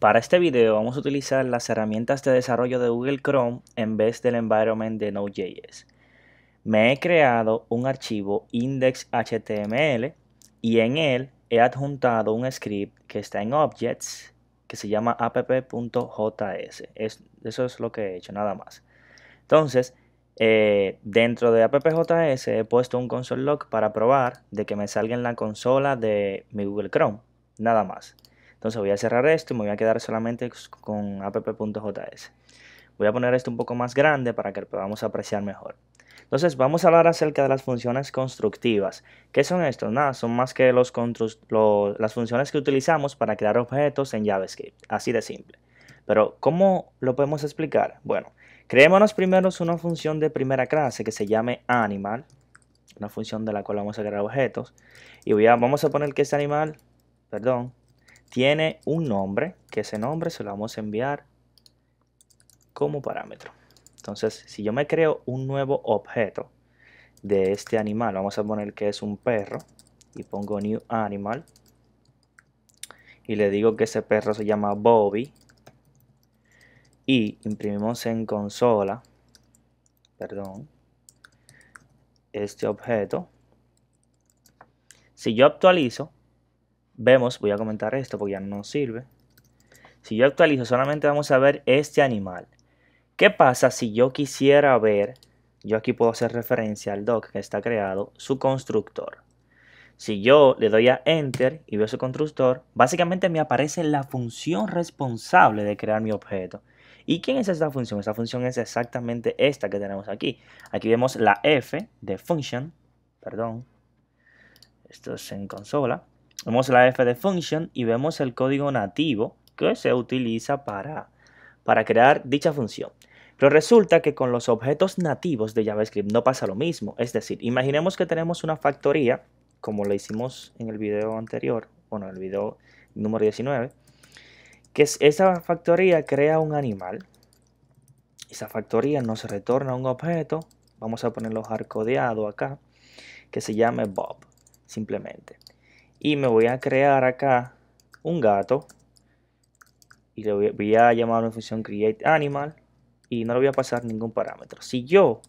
Para este video vamos a utilizar las herramientas de desarrollo de Google Chrome en vez del environment de Node.js. Me he creado un archivo index.html y en él he adjuntado un script que está en Objects que se llama app.js. eso es lo que he hecho, nada más. Entonces, eh, dentro de app.js he puesto un console.log para probar de que me salga en la consola de mi Google Chrome, nada más. Entonces voy a cerrar esto y me voy a quedar solamente con app.js. Voy a poner esto un poco más grande para que lo podamos apreciar mejor. Entonces vamos a hablar acerca de las funciones constructivas. ¿Qué son estos? Nada, son más que los, las funciones que utilizamos para crear objetos en JavaScript. Así de simple. Pero ¿cómo lo podemos explicar? Bueno, creémonos primero una función de primera clase que se llame animal. Una función de la cual vamos a crear objetos. Y voy vamos a poner que este animal, perdón, tiene un nombre, que ese nombre se lo vamos a enviar como parámetro. Entonces, si yo me creo un nuevo objeto de este animal, vamos a poner que es un perro, y pongo new animal, y le digo que ese perro se llama Bobby, y imprimimos en consola, perdón, este objeto. Si yo actualizo, vemos, voy a comentar esto porque ya no sirve. Si yo actualizo, solamente vamos a ver este animal. ¿Qué pasa si yo quisiera ver, yo aquí puedo hacer referencia al doc que está creado, su constructor? Si yo le doy a Enter y veo su constructor, básicamente me aparece la función responsable de crear mi objeto. ¿Y quién es esta función? Esta función es exactamente esta que tenemos aquí. Aquí vemos la F de function, perdón, esto es en consola. Vemos la f de function y vemos el código nativo que se utiliza para, crear dicha función. Pero resulta que con los objetos nativos de JavaScript no pasa lo mismo. Es decir, imaginemos que tenemos una factoría, como lo hicimos en el video anterior, bueno, en el video número 19, que esa factoría crea un animal. Esa factoría nos retorna un objeto, vamos a ponerlo hardcodeado acá, que se llame Bob, simplemente. Y me voy a crear acá un gato. Y le voy, a llamar en función función createAnimal. Y no le voy a pasar ningún parámetro. Si yo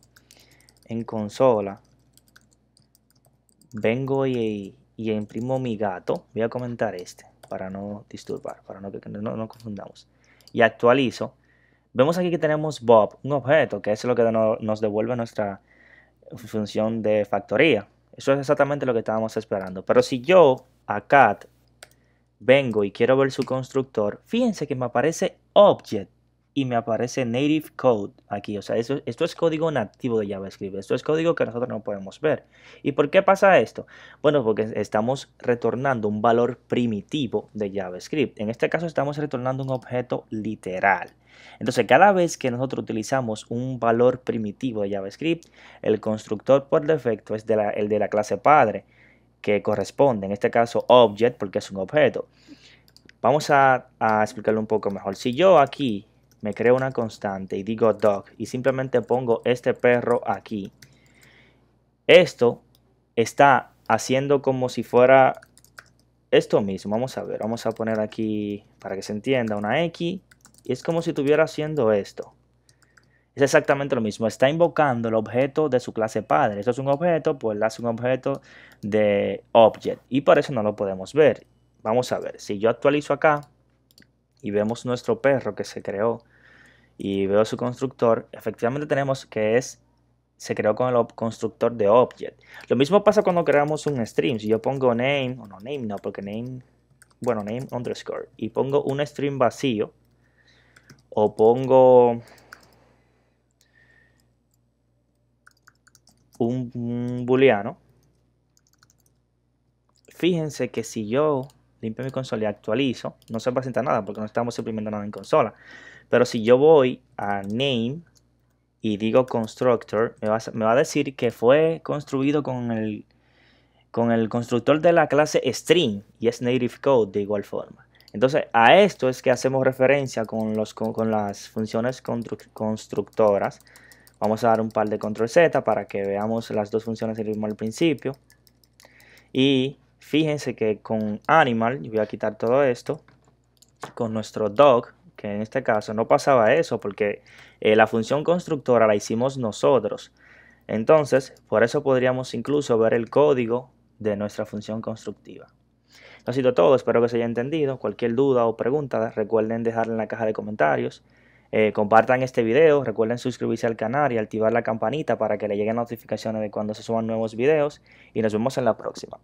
en consola vengo y, y imprimo mi gato, voy a comentar este para no disturbar, para no que no, no confundamos. Y actualizo. Vemos aquí que tenemos Bob, un objeto, que es lo que nos devuelve nuestra función de factoría. Eso es exactamente lo que estábamos esperando. Pero si yo a cat vengo y quiero ver su constructor, fíjense que me aparece object y me aparece Native Code aquí. O sea, esto, esto es código nativo de JavaScript. Esto es código que nosotros no podemos ver. ¿Y por qué pasa esto? Bueno, porque estamos retornando un valor primitivo de JavaScript. En este caso estamos retornando un objeto literal. Entonces, cada vez que nosotros utilizamos un valor primitivo de JavaScript, el constructor por defecto es el de la clase padre que corresponde, en este caso object porque es un objeto. Vamos a explicarlo un poco mejor. Si yo aquí me creo una constante y digo dog y simplemente pongo este perro aquí. Esto está haciendo como si fuera esto mismo. Vamos a ver, vamos a poner aquí para que se entienda una X y es como si estuviera haciendo esto. Es exactamente lo mismo, está invocando el objeto de su clase padre. Esto es un objeto, pues le hace un objeto de object y por eso no lo podemos ver. Vamos a ver, si yo actualizo acá, y vemos nuestro perro que se creó y veo su constructor, efectivamente tenemos que es se creó con el constructor de object. Lo mismo pasa cuando creamos un stream. Si yo pongo name, o no name no, porque name, bueno, name underscore, y pongo un stream vacío, o pongo un, booleano, fíjense que si yo limpio mi consola y actualizo, no se presenta nada porque no estamos suprimiendo nada en consola. Pero si yo voy a name y digo constructor, me va, a, decir que fue construido con el, con el constructor de la clase string y es native code de igual forma. Entonces, a esto es que hacemos referencia con, los, con, las funciones constructoras. Vamos a dar un par de control Z para que veamos las dos funciones del mismo al principio. Y fíjense que con animal, voy a quitar todo esto, con nuestro dog, que en este caso no pasaba eso porque eh, la función constructora la hicimos nosotros. Entonces, por eso podríamos incluso ver el código de nuestra función constructiva. ha sido todo, espero que se haya entendido. Cualquier duda o pregunta, recuerden dejarla en la caja de comentarios. Eh, compartan este video, recuerden suscribirse al canal y activar la campanita para que le lleguen notificaciones de cuando se suban nuevos videos. Y nos vemos en la próxima.